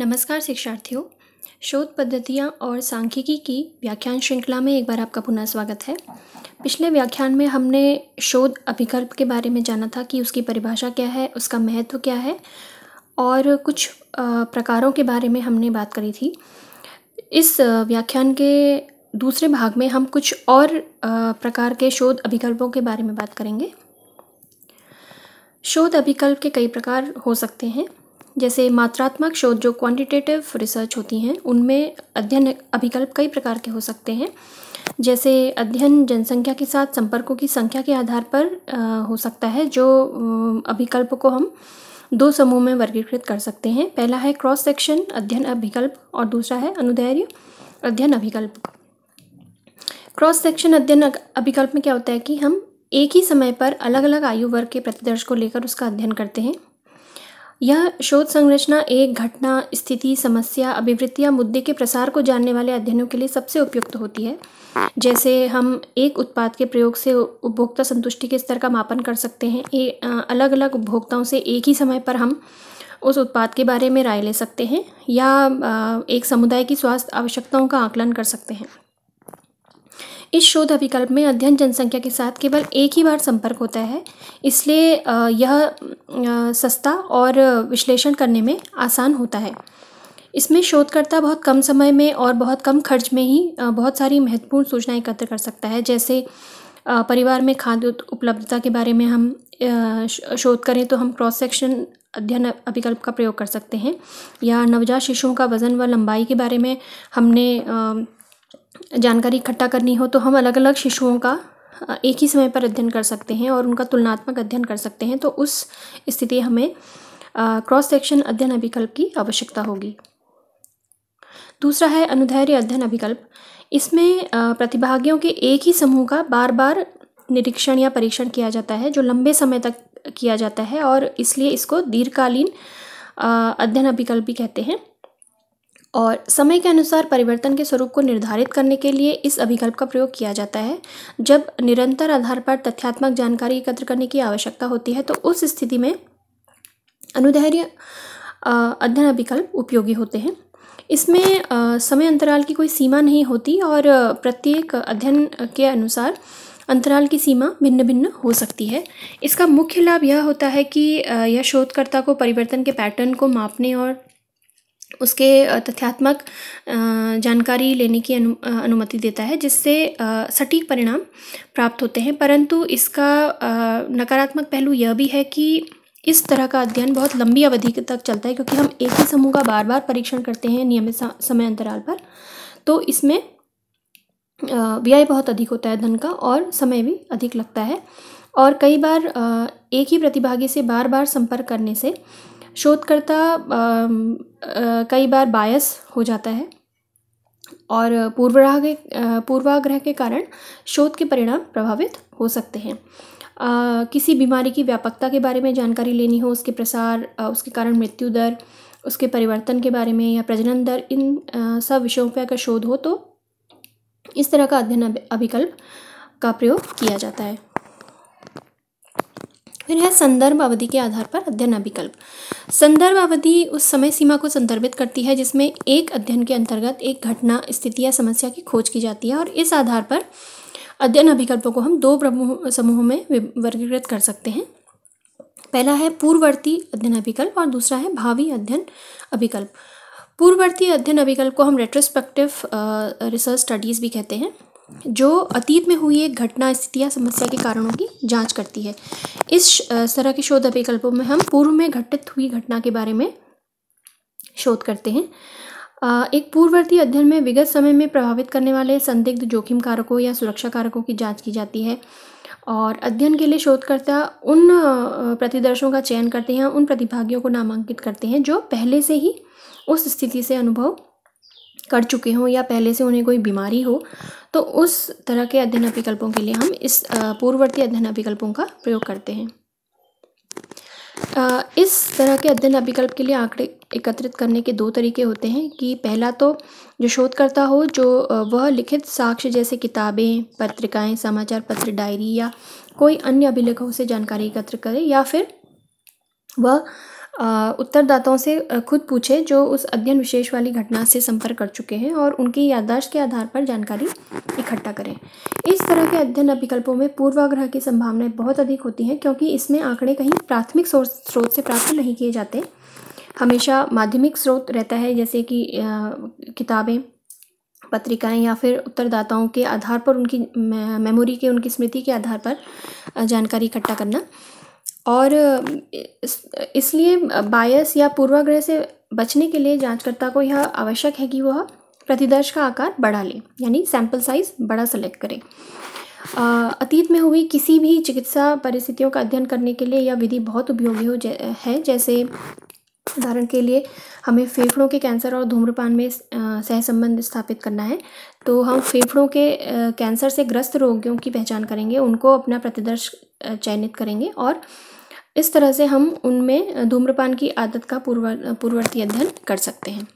नमस्कार शिक्षार्थियों शोध पद्धतियाँ और सांख्यिकी की व्याख्यान श्रृंखला में एक बार आपका पुनः स्वागत है पिछले व्याख्यान में हमने शोध अभिकल्प के बारे में जाना था कि उसकी परिभाषा क्या है उसका महत्व क्या है और कुछ प्रकारों के बारे में हमने बात करी थी इस व्याख्यान के दूसरे भाग में हम कुछ और प्रकार के शोध अभिकल्पों के बारे में बात करेंगे शोध अभिकल्प के कई प्रकार हो सकते हैं जैसे मात्रात्मक शोध जो क्वांटिटेटिव रिसर्च होती हैं उनमें अध्ययन अभिकल्प कई प्रकार के हो सकते हैं जैसे अध्ययन जनसंख्या के साथ संपर्कों की संख्या के आधार पर आ, हो सकता है जो अभिकल्प को हम दो समूह में वर्गीकृत कर सकते हैं पहला है क्रॉस सेक्शन अध्ययन अभिकल्प और दूसरा है अनुदैर्य अध्ययन अभिकल्प क्रॉस सेक्शन अध्ययन अभिकल्प में क्या होता है कि हम एक ही समय पर अलग अलग आयु वर्ग के प्रतिदर्श को लेकर उसका अध्ययन करते हैं यह शोध संरचना एक घटना स्थिति समस्या अभिवृत्ति या मुद्दे के प्रसार को जानने वाले अध्ययनों के लिए सबसे उपयुक्त होती है जैसे हम एक उत्पाद के प्रयोग से उपभोक्ता संतुष्टि के स्तर का मापन कर सकते हैं ए, अलग अलग उपभोक्ताओं से एक ही समय पर हम उस उत्पाद के बारे में राय ले सकते हैं या एक समुदाय की स्वास्थ्य आवश्यकताओं का आकलन कर सकते हैं इस शोध अभिकल्प में अध्ययन जनसंख्या के साथ केवल एक ही बार संपर्क होता है इसलिए यह सस्ता और विश्लेषण करने में आसान होता है इसमें शोधकर्ता बहुत कम समय में और बहुत कम खर्च में ही बहुत सारी महत्वपूर्ण सूचनाएं एकत्र कर सकता है जैसे परिवार में खाद्य उपलब्धता के बारे में हम शोध करें तो हम क्रॉस सेक्शन अध्ययन अभिकल्प का प्रयोग कर सकते हैं या नवजात शिशुओं का वज़न व लंबाई के बारे में हमने जानकारी इकट्ठा करनी हो तो हम अलग अलग शिशुओं का एक ही समय पर अध्ययन कर सकते हैं और उनका तुलनात्मक अध्ययन कर सकते हैं तो उस स्थिति हमें क्रॉस सेक्शन अध्ययन अभिकल्प की आवश्यकता होगी दूसरा है अनुधैर्य अध्ययन अभिकल्प इसमें प्रतिभागियों के एक ही समूह का बार बार निरीक्षण या परीक्षण किया जाता है जो लंबे समय तक किया जाता है और इसलिए इसको दीर्घकालीन अध्ययन अभिकल्प भी कहते हैं और समय के अनुसार परिवर्तन के स्वरूप को निर्धारित करने के लिए इस अभिकल्प का प्रयोग किया जाता है जब निरंतर आधार पर तथ्यात्मक जानकारी एकत्र करने की आवश्यकता होती है तो उस स्थिति में अनुदैर्य अध्ययन अभिकल्प उपयोगी होते हैं इसमें समय अंतराल की कोई सीमा नहीं होती और प्रत्येक अध्ययन के अनुसार अंतराल की सीमा भिन्न भिन्न हो सकती है इसका मुख्य लाभ यह होता है कि यह शोधकर्ता को परिवर्तन के पैटर्न को मापने और उसके तथ्यात्मक जानकारी लेने की अनु अनुमति देता है जिससे सटीक परिणाम प्राप्त होते हैं परंतु इसका नकारात्मक पहलू यह भी है कि इस तरह का अध्ययन बहुत लंबी अवधि तक चलता है क्योंकि हम एक ही समूह का बार बार परीक्षण करते हैं नियमित समय अंतराल पर तो इसमें व्यय बहुत अधिक होता है धन का और समय भी अधिक लगता है और कई बार एक ही प्रतिभागी से बार बार संपर्क करने से शोधकर्ता कई बार बायस हो जाता है और पूर्वाग्रह के पूर्वाग्रह के कारण शोध के परिणाम प्रभावित हो सकते हैं आ, किसी बीमारी की व्यापकता के बारे में जानकारी लेनी हो उसके प्रसार उसके कारण मृत्यु दर उसके परिवर्तन के बारे में या प्रजनन दर इन आ, सब विषयों पर अगर शोध हो तो इस तरह का अध्ययन अभिकल्प का प्रयोग किया जाता है फिर तो है संदर्भ अवधि के आधार पर अध्ययन अभिकल्प संदर्भ अवधि उस समय सीमा को संदर्भित करती है जिसमें एक अध्ययन के अंतर्गत एक घटना स्थिति या समस्या की खोज की जाती है और इस आधार पर अध्ययन अभिकल्पों को हम दो प्रमुख समूहों में वर्गीकृत कर सकते हैं पहला है पूर्ववर्ती अध्ययन अभिकल्प और दूसरा है भावी अध्ययन अभिकल्प पूर्ववर्ती अध्ययन अभिकल्प को हम रेट्रोस्पेक्टिव रिसर्च स्टडीज़ भी कहते हैं जो अतीत में हुई एक घटना स्थिति या समस्या के कारणों की जांच करती है इस तरह के शोध अभिकल्पों में हम पूर्व में घटित हुई घटना के बारे में शोध करते हैं एक पूर्ववर्ती अध्ययन में विगत समय में प्रभावित करने वाले संदिग्ध जोखिम कारकों या सुरक्षा कारकों की जांच की जाती है और अध्ययन के लिए शोधकर्ता उन प्रतिदर्शों का चयन करते हैं उन प्रतिभागियों को नामांकित करते हैं जो पहले से ही उस स्थिति से अनुभव कर चुके हों या पहले से उन्हें कोई बीमारी हो तो उस तरह के अध्ययन अभिकल्पों के लिए हम इस पूर्ववर्ती अध्ययन अभिकल्पों का प्रयोग करते हैं इस तरह के अध्ययन अभिकल्प के लिए आंकड़े एकत्रित करने के दो तरीके होते हैं कि पहला तो जो शोधकर्ता हो जो वह लिखित साक्ष्य जैसे किताबें पत्रिकाएं समाचार पत्र डायरी या कोई अन्य अभिलेखों से जानकारी एकत्र करे या फिर वह उत्तरदाताओं से खुद पूछें जो उस अध्ययन विशेष वाली घटना से संपर्क कर चुके हैं और उनकी याददाश्त के आधार पर जानकारी इकट्ठा करें इस तरह के अध्ययन अभिकल्पों में पूर्वाग्रह की संभावनाएं बहुत अधिक होती हैं क्योंकि इसमें आंकड़े कहीं प्राथमिक स्रोत से प्राप्त नहीं किए जाते हमेशा माध्यमिक स्रोत रहता है जैसे कि किताबें पत्रिकाएं या फिर उत्तरदाताओं के आधार पर उनकी मेमोरी के उनकी स्मृति के आधार पर जानकारी इकट्ठा करना और इसलिए बायस या पूर्वाग्रह से बचने के लिए जांचकर्ता को यह आवश्यक है कि वह प्रतिदर्श का आकार बढ़ा ले यानी सैंपल साइज बड़ा सेलेक्ट करें अतीत में हुई किसी भी चिकित्सा परिस्थितियों का अध्ययन करने के लिए यह विधि बहुत उपयोगी हो जै, है जैसे उदाहरण के लिए हमें फेफड़ों के कैंसर और धूम्रपान में सहसंबंध स्थापित करना है तो हम फेफड़ों के कैंसर से ग्रस्त रोगियों की पहचान करेंगे उनको अपना प्रतिदर्श चयनित करेंगे और इस तरह से हम उनमें धूम्रपान की आदत का पूर्व पूर्ववर्ती अध्ययन कर सकते हैं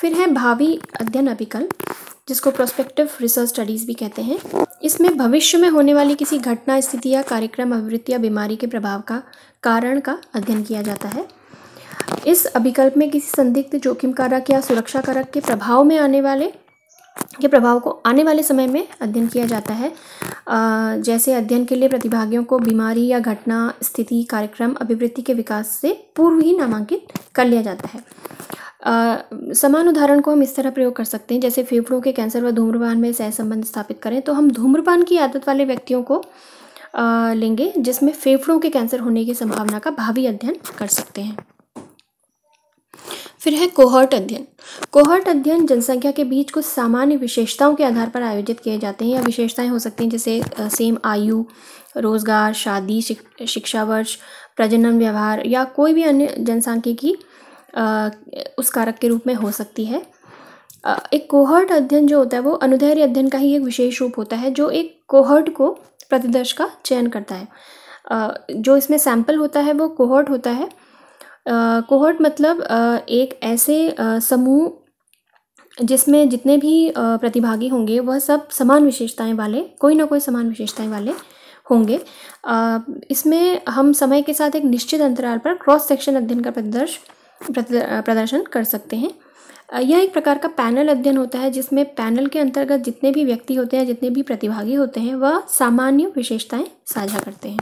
फिर है भावी अध्ययन अभिकल्प जिसको प्रोस्पेक्टिव रिसर्च स्टडीज़ भी कहते हैं इसमें भविष्य में होने वाली किसी घटना स्थिति या कार्यक्रम अभिवृत्ति या बीमारी के प्रभाव का कारण का अध्ययन किया जाता है इस अभिकल्प में किसी संदिग्ध जोखिम कारक या सुरक्षा कारक के प्रभाव में आने वाले के प्रभाव को आने वाले समय में अध्ययन किया जाता है जैसे अध्ययन के लिए प्रतिभागियों को बीमारी या घटना स्थिति कार्यक्रम अभिवृत्ति के विकास से पूर्व ही नामांकित कर लिया जाता है समान उदाहरण को हम इस तरह प्रयोग कर सकते हैं जैसे फेफड़ों के कैंसर व धूम्रपान में सहसंबंध स्थापित करें तो हम धूम्रपान की आदत वाले व्यक्तियों को लेंगे जिसमें फेफड़ों के कैंसर होने की संभावना का भावी अध्ययन कर सकते हैं फिर है कोहर्ट अध्ययन कोहर्ट अध्ययन जनसंख्या के बीच कुछ सामान्य विशेषताओं के आधार पर आयोजित किए जाते हैं या विशेषताएं हो सकती हैं जैसे सेम आयु रोजगार शादी शिक, शिक्षा वर्ष प्रजनन व्यवहार या कोई भी अन्य जनसांख्यिकी उस कारक के रूप में हो सकती है एक कोहर्ट अध्ययन जो होता है वो अनुधैर्य अध्ययन का ही एक विशेष रूप होता है जो एक कोहर्ट को प्रतिदर्श का चयन करता है जो इसमें सैंपल होता है वो कोहर्ट होता है कोहर्ट मतलब एक ऐसे समूह जिसमें जितने भी प्रतिभागी होंगे वह सब समान विशेषताएं वाले कोई ना कोई समान विशेषताएं वाले होंगे इसमें हम समय के साथ एक निश्चित अंतराल पर क्रॉस सेक्शन अध्ययन का प्रदर्श प्रदर्शन कर सकते हैं यह एक प्रकार का पैनल अध्ययन होता है जिसमें पैनल के अंतर्गत जितने भी व्यक्ति होते हैं जितने भी प्रतिभागी होते हैं वह सामान्य विशेषताएं साझा करते हैं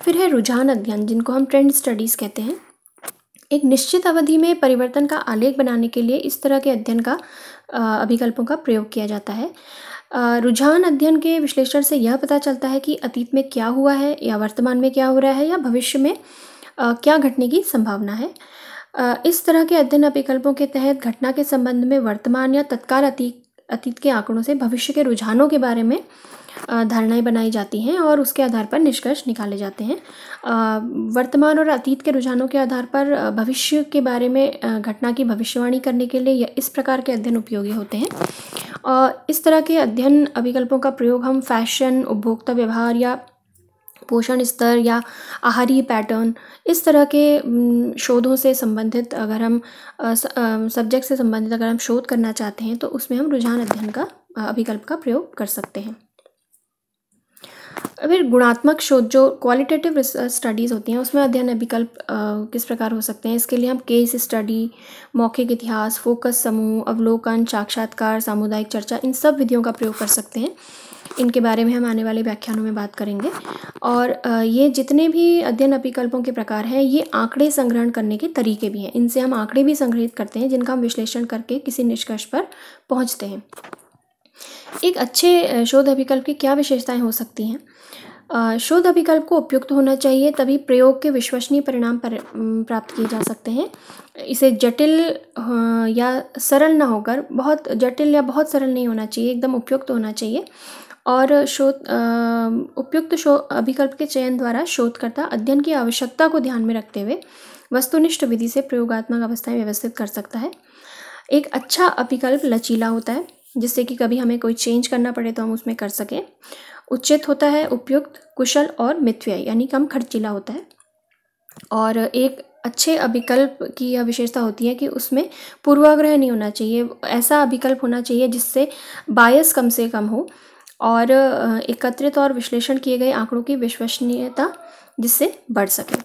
फिर है रुझान अध्ययन जिनको हम ट्रेंड स्टडीज़ कहते हैं एक निश्चित अवधि में परिवर्तन का आलेख बनाने के लिए इस तरह के अध्ययन का अभिकल्पों का प्रयोग किया जाता है रुझान अध्ययन के विश्लेषण से यह पता चलता है कि अतीत में क्या हुआ है या वर्तमान में क्या हो रहा है या भविष्य में क्या घटने की संभावना है इस तरह के अध्ययन अभिकल्पों के तहत घटना के संबंध में वर्तमान या तत्काल अतीत अतीत के आंकड़ों से भविष्य के रुझानों के बारे में धारणाएं बनाई जाती हैं और उसके आधार पर निष्कर्ष निकाले जाते हैं वर्तमान और अतीत के रुझानों के आधार पर भविष्य के बारे में घटना की भविष्यवाणी करने के लिए इस प्रकार के अध्ययन उपयोगी होते हैं और इस तरह के अध्ययन अभिकल्पों का प्रयोग हम फैशन उपभोक्ता व्यवहार या पोषण स्तर या आहारी पैटर्न इस तरह के शोधों से संबंधित अगर हम सब्जेक्ट से संबंधित अगर हम शोध करना चाहते हैं तो उसमें हम रुझान अध्ययन का अभिकल्प का प्रयोग कर सकते हैं फिर गुणात्मक शोध जो क्वालिटेटिव स्टडीज़ uh, होती हैं उसमें अध्ययन विकल्प uh, किस प्रकार हो सकते हैं इसके लिए हम केस स्टडी मौखिक इतिहास फोकस समूह अवलोकन साक्षात्कार सामुदायिक चर्चा इन सब विधियों का प्रयोग कर सकते हैं इनके बारे में हम आने वाले व्याख्यानों में बात करेंगे और uh, ये जितने भी अध्ययन अभिकल्पों के प्रकार हैं ये आंकड़े संग्रहण करने के तरीके भी हैं इनसे हम आंकड़े भी संग्रहित करते हैं जिनका हम विश्लेषण करके किसी निष्कर्ष पर पहुँचते हैं एक अच्छे शोध अभिकल्प की क्या विशेषताएं हो सकती हैं शोध अभिकल्प को उपयुक्त होना चाहिए तभी प्रयोग के विश्वसनीय परिणाम पर प्राप्त किए जा सकते हैं इसे जटिल या सरल ना होकर बहुत जटिल या बहुत सरल नहीं होना चाहिए एकदम उपयुक्त होना चाहिए और शोध उपयुक्त शो अभिकल्प के चयन द्वारा शोधकर्ता अध्ययन की आवश्यकता को ध्यान में रखते हुए वस्तुनिष्ठ विधि से प्रयोगात्मक अवस्थाएं व्यवस्थित कर सकता है एक अच्छा अभिकल्प लचीला होता है जिससे कि कभी हमें कोई चेंज करना पड़े तो हम उसमें कर सकें उचित होता है उपयुक्त कुशल और मितव्यय यानी कम खर्चीला होता है और एक अच्छे अभिकल्प की यह विशेषता होती है कि उसमें पूर्वाग्रह नहीं होना चाहिए ऐसा अभिकल्प होना चाहिए जिससे बायस कम से कम हो और एकत्रित और विश्लेषण किए गए आंकड़ों की विश्वसनीयता जिससे बढ़ सके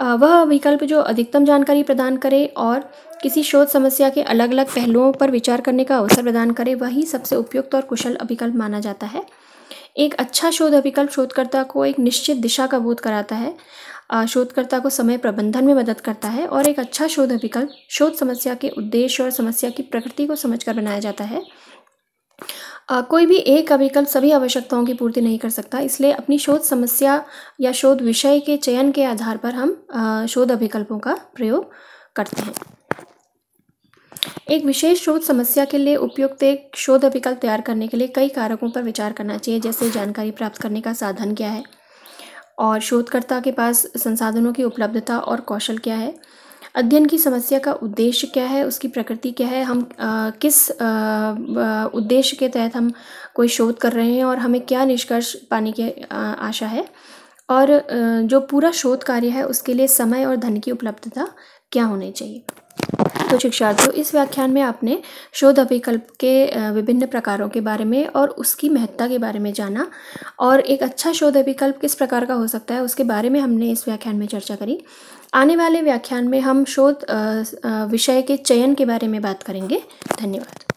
वह विकल्प जो अधिकतम जानकारी प्रदान करे और किसी शोध समस्या के अलग अलग पहलुओं पर विचार करने का अवसर प्रदान करे वही सबसे उपयुक्त और कुशल अभिकल्प माना जाता है एक अच्छा शोध अभिकल्प शोधकर्ता को एक निश्चित दिशा का बोध कराता है शोधकर्ता को समय प्रबंधन में मदद करता है और एक अच्छा शोध अभिकल्प शोध समस्या के उद्देश्य और समस्या की प्रकृति को समझकर बनाया जाता है कोई भी एक अभिकल्प सभी आवश्यकताओं की पूर्ति नहीं कर सकता इसलिए अपनी शोध समस्या या शोध विषय के चयन के आधार पर हम शोध अभिकल्पों का प्रयोग करते हैं एक विशेष शोध समस्या के लिए उपयुक्त एक शोध अभिकल्प तैयार करने के लिए कई कारकों पर विचार करना चाहिए जैसे जानकारी प्राप्त करने का साधन क्या है और शोधकर्ता के पास संसाधनों की उपलब्धता और कौशल क्या है अध्ययन की समस्या का उद्देश्य क्या है उसकी प्रकृति क्या है हम आ, किस उद्देश्य के तहत हम कोई शोध कर रहे हैं और हमें क्या निष्कर्ष पाने की आशा है और जो पूरा शोध कार्य है उसके लिए समय और धन की उपलब्धता क्या होनी चाहिए तो शिक्षार्थियों इस व्याख्यान में आपने शोध अभिकल्प के विभिन्न प्रकारों के बारे में और उसकी महत्ता के बारे में जाना और एक अच्छा शोध अभिकल्प किस प्रकार का हो सकता है उसके बारे में हमने इस व्याख्यान में चर्चा करी आने वाले व्याख्यान में हम शोध विषय के चयन के बारे में बात करेंगे धन्यवाद